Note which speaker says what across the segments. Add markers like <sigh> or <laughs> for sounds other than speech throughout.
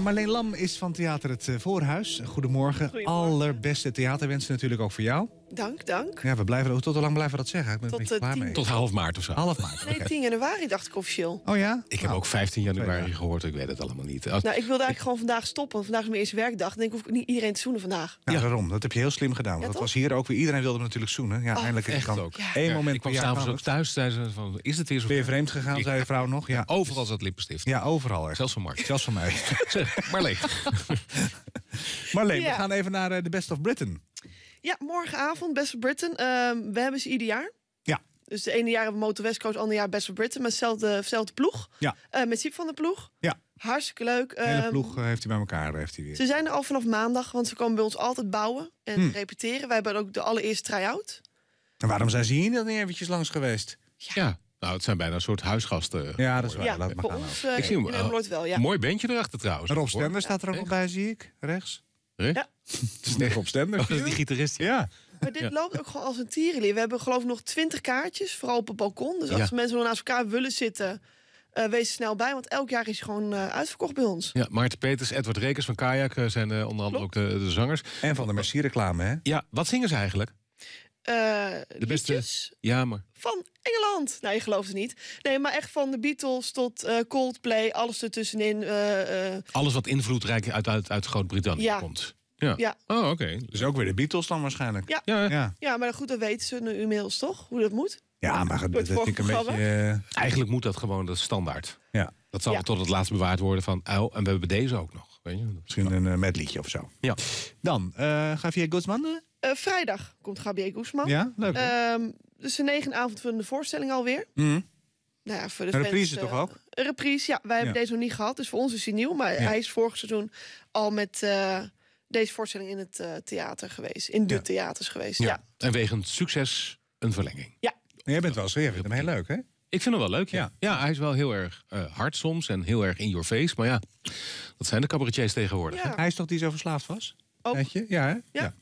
Speaker 1: Marleen Lam is van Theater Het eh, Voorhuis. Goedemorgen. Allerbeste theaterwensen natuurlijk ook voor jou.
Speaker 2: Dank, dank.
Speaker 1: Ja, we blijven ook tot hoe lang blijven we dat zeggen? Ik tot,
Speaker 2: eh, mee. Tot half
Speaker 3: maart of zo. Half maart. Nee, 10
Speaker 2: januari dacht ik officieel. Oh ja?
Speaker 3: Ik heb nou, ook 15 januari gehoord, ik weet het allemaal niet. Nou, ik wilde
Speaker 2: eigenlijk gewoon vandaag stoppen. vandaag is mijn eerste werkdag. Dan denk ik, hoef ik niet iedereen te zoenen vandaag.
Speaker 1: Nou, ja, daarom. Dat heb je heel slim gedaan. Want ja, dat was hier ook weer. Iedereen wilde me natuurlijk zoenen. Ja, oh, eindelijk kan ook. Eén moment ik kwam s'avonds ook
Speaker 3: thuis. Van, is het weer zo? Ben je vreemd gegaan, ik... zei de vrouw nog? Ja. Overal zat lippenstift. Ja, overal. Zelfs van Mark. Zelfs van mij. <laughs> Marleen.
Speaker 1: <laughs> Marleen, we gaan even naar eh, de Best of Britain.
Speaker 2: Ja, morgenavond Best of Britain. Ehm, we hebben ze ieder jaar. Ja. Dus de ene jaar hebben we Motor West Coast, ander jaar Best of Britain. Met hetzelfde ploeg. Ja. Eh, met Siep van de ploeg. Ja. Hartstikke leuk. De hele ehm, ploeg
Speaker 1: eh, heeft hij bij elkaar. Heeft hij weer.
Speaker 2: Ze zijn er al vanaf maandag, want ze komen bij ons altijd bouwen en hm. repeteren. Wij hebben ook de allereerste try-out.
Speaker 3: En waarom zijn ze hier dan eventjes langs geweest? ja. Nou, het zijn bijna een soort huisgasten. Ja, dat is waar. Ja, Laat maar gaan. Nou. Eh, ik zie hem wel, Mooi bandje erachter trouwens. Rob Stender staat er ook ja, bij, zie ik. Rechts. Ja. Het is negen op stem. die Ja.
Speaker 2: Maar dit loopt ook gewoon als een tierenlier. We hebben geloof ik nog twintig kaartjes, vooral op het balkon. Dus als mensen nog naast elkaar willen zitten, eh, wees er snel bij. Want elk jaar is gewoon eh, uitverkocht bij ons. Ja,
Speaker 3: Maarten Peters, Edward Rekers van Kajak eh, zijn onder andere ook de, zangers. En van de Merci-reclame, hè? Ja, wat zingen ze eigenlijk?
Speaker 2: de
Speaker 3: beste ja, maar.
Speaker 2: van Engeland. Nee, je gelooft het niet. Nee, maar echt van de Beatles tot Coldplay, alles ertussenin.
Speaker 3: alles wat invloedrijk uit, uit, uit Groot-Brittannië komt. Ja. Oh, oké. Dus ook weer de Beatles dan waarschijnlijk. Ja. Ja,
Speaker 2: ja. maar goed, dat weten ze nu inmiddels toch, hoe dat moet. Ja, maar een beetje... Eh,
Speaker 3: Eigenlijk moet dat gewoon, dat standaard. Ja. Dat zal tot het laatst bewaard worden van... Oh, en we hebben deze ook nog. Weet je? Misschien een uh, medliedje of zo. Ja. Dan, uh, Javier Guzman?
Speaker 2: vrijdag komt Gabriel Guzman. Ja, leuk. Ehm, dus de negen avond van de voorstelling alweer. Mm. Nou ja, voor de reprise toch ook? Een reprise, ja. Wij hebben deze nog niet gehad, dus voor ons is hij nieuw. Maar hij is vorig seizoen al met deze voorstelling in het eh, theater geweest. In de theaters geweest. Ja. ja.
Speaker 3: En wegens succes een verlenging.
Speaker 2: Ja.
Speaker 1: Jij bent wel zo, jij vindt hem heel leuk, hè?
Speaker 3: Ik vind hem wel leuk, ja. Ja, hij is wel heel erg eh, hard soms en heel erg in your face. Maar ja, dat zijn de cabaretiers tegenwoordig. Hij is
Speaker 1: toch die zo verslaafd was? Oh.
Speaker 3: Je? Ja, hè? ja.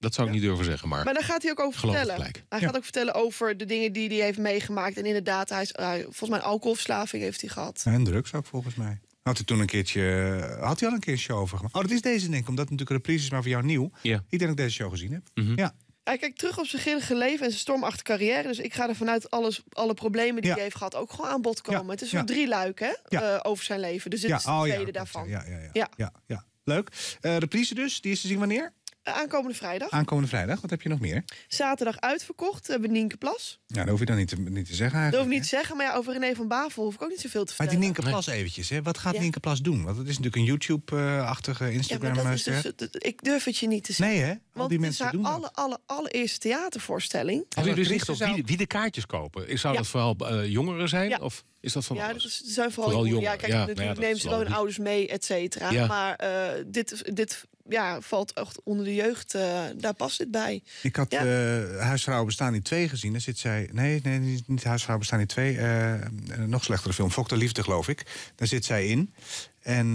Speaker 3: Dat zou ik niet durven zeggen, maar. Maar daar gaat hij ook over vertellen. Hij gaat
Speaker 2: ook vertellen over de dingen die hij heeft meegemaakt. En inderdaad, hij is, volgens mij alcoholverslaving heeft hij gehad.
Speaker 3: En drugs ook,
Speaker 1: volgens mij. Had hij toen een keertje. Eh, had hij al een keer een show over gemaakt? Oh, dat is deze, denk ik. Omdat het natuurlijk reprise is, maar voor jou nieuw. Ja. Ik denk dat ik deze show gezien heb. Mhm. Ja.
Speaker 2: Hij kijkt terug op zijn grillige leven en zijn stormachtige carrière. Dus ik ga er vanuit alles, alle problemen die hij heeft gehad ook gewoon aan bod komen. Het is een drie luiken eh, over zijn leven. Dus dit is de oh tweede daarvan. Ja,
Speaker 1: ja, ja. ja. ja, Leuk. Uh, reprise dus, die is te zien
Speaker 2: wanneer? Aankomende vrijdag. Aankomende
Speaker 1: vrijdag. Wat heb je nog meer?
Speaker 2: Zaterdag uitverkocht. Hebben eh, Plas.
Speaker 1: Ja, dat hoef je dan niet te, niet te zeggen eigenlijk. Dat
Speaker 2: hoef ik niet te zeggen. Maar ja, over René van Bavel hoef ik ook niet zoveel te vertellen.
Speaker 1: Maar die Plas eventjes. Hè. Wat gaat ja. Plas doen? Want het is natuurlijk een YouTube-achtige instagram ja, dus-
Speaker 2: Ik durf het je niet te zeggen. Nee hè? Al Want die mensen doen alle, alle, allereerste theatervoorstelling. Als dus u
Speaker 3: op wie, de kaartjes kopen. Zou dat vooral eh, jongeren zijn? Of is dat van Ja, dat
Speaker 2: zijn vooral, jongeren. Ja, kijk, natuurlijk nou nemen ze gewoon ouders mee, et cetera. Maar eh, dit... dit ja, valt echt onder de jeugd, eh, daar past het bij.
Speaker 1: Ik had ja. Eh, Huisvrouwen bestaan in twee gezien. Daar zit zij. Nee, nee niet Huisvrouwen bestaan in twee. Uh, nog slechtere film. Fok de Liefde, geloof ik. Daar zit zij in. En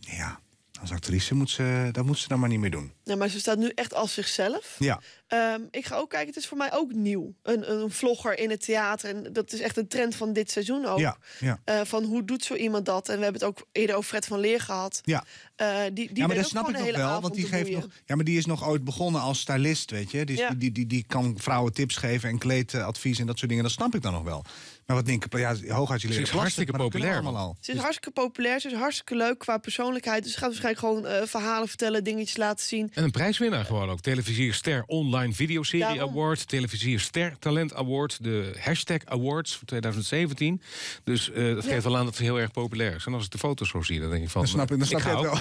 Speaker 1: ja, als actrice moet ze, dat moet ze dan maar niet meer doen.
Speaker 2: Ja, maar ze staat nu echt als zichzelf. Ja. Ehm, ik ga ook kijken, het is voor mij ook nieuw. Een, een vlogger in het theater. En dat is echt een trend van dit seizoen ook. Ja, eh, van hoe doet zo iemand dat? En we hebben het ook eerder over Fred van Leer gehad. Ja, eh, die, die ja maar dat snap ik nog wel. Want die, geeft nog,
Speaker 1: ja, maar die is nog ooit begonnen als stylist, weet je. Die, die, die, die, kan vrouwen tips geven en kleedadvies en dat soort dingen. Dat snap ik dan nog wel. Maar wat denk ik, ja, hooguit je leren. Ze is dus- hartstikke populair. Ze is
Speaker 2: hartstikke populair, is hartstikke leuk qua persoonlijkheid. Dus ze gaat waarschijnlijk gewoon eh, verhalen vertellen, dingetjes laten zien.
Speaker 3: En een prijswinnaar gewoon ook. Televisierster online Online Videoserie Daarom. Award, Televisier Ster Talent Award, de Hashtag Awards van 2017. Dus eh, dat geeft wel aan dat het heel erg populair is. En als ik de foto's zo zie, dan denk ik van... snap, dan snap ik het wel. <laughs>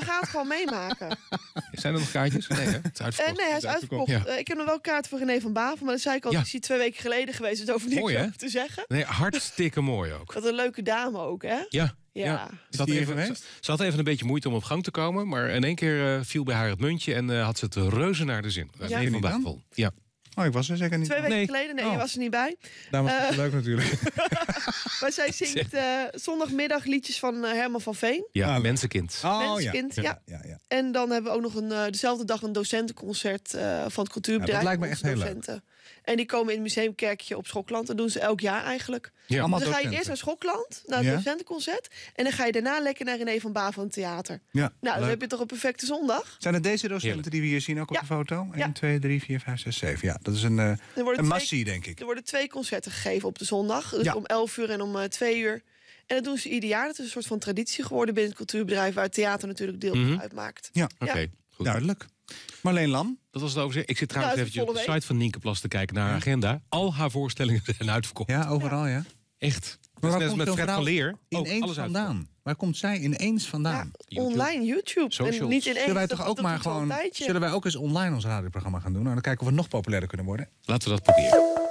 Speaker 2: We gaan het gewoon meemaken.
Speaker 3: <laughs> Zijn er nog kaartjes? Nee, hè? het is uitverkocht. Eh, nee, hij is uitverkocht. Eh,
Speaker 2: ik heb nog wel kaart voor René van Baven, maar dat zei ik al, dus Ik is hier twee weken geleden geweest. Dus over niks <laughs> te zeggen. Nee,
Speaker 3: hartstikke mooi ook. Wat
Speaker 2: een leuke dame ook, hè? Ja. Ja.
Speaker 3: ja. even, ze had even een beetje moeite om op gang te komen. Maar in één keer eh, viel bij haar het muntje en eh, had ze het reuze naar de zin. Ja, even Ja.
Speaker 1: Oh, ik was er zeker niet.
Speaker 2: Twee weken geleden, nee, je oh. was er niet bij. Nou, was het eh. leuk natuurlijk. <laughs> maar zij zingt eh, zondagmiddag liedjes van eh, Herman van Veen.
Speaker 3: Ja, ah, Mensenkind. Oh, Mensenkind, ja. Ja. Ja,
Speaker 2: En dan hebben we ook nog een, dezelfde dag een docentenconcert van het cultuurbedrijf. dat lijkt me echt heel leuk. En die komen in het museumkerkje op Schokland. Dat doen ze elk jaar eigenlijk. Ja, dus dan ga je eerst naar Schokland, naar het docentenconcert. En dan ga je daarna lekker naar René van het Theater.
Speaker 1: Ja, nou, dan heb
Speaker 2: je toch een perfecte zondag.
Speaker 1: Zijn het deze docenten die we hier zien ook op de foto? 1, 2, 3, 4, 5, 6, 7. Ja, dat is een, eh, een massie, denk ik.
Speaker 2: Er worden twee concerten gegeven op de zondag. Dus om 11 uur en om 2 eh, uur. En dat doen ze ieder jaar. Dat is een soort van traditie geworden binnen het cultuurbedrijf... waar het theater natuurlijk deel mhm. uitmaakt. Ja, oké. Okay,
Speaker 3: Duidelijk. Marleen Lam. Dat was het overzicht. Ik zit trouwens even op de site van Nienke Plas te kijken naar haar agenda. Al haar voorstellingen <laughs> zijn uitverkocht. Ja, overal, ja. Echt. Maar waar komt leer Ineens vandaan?
Speaker 1: Waar komt zij ineens vandaan?
Speaker 2: online, YouTube. Socials. En niet ineens. Zullen wij toch ook maar gewoon. Zullen
Speaker 1: wij ook eens online ons radioprogramma gaan doen? En nou, dan kijken of we nog populairder kunnen worden?
Speaker 3: Laten we dat proberen.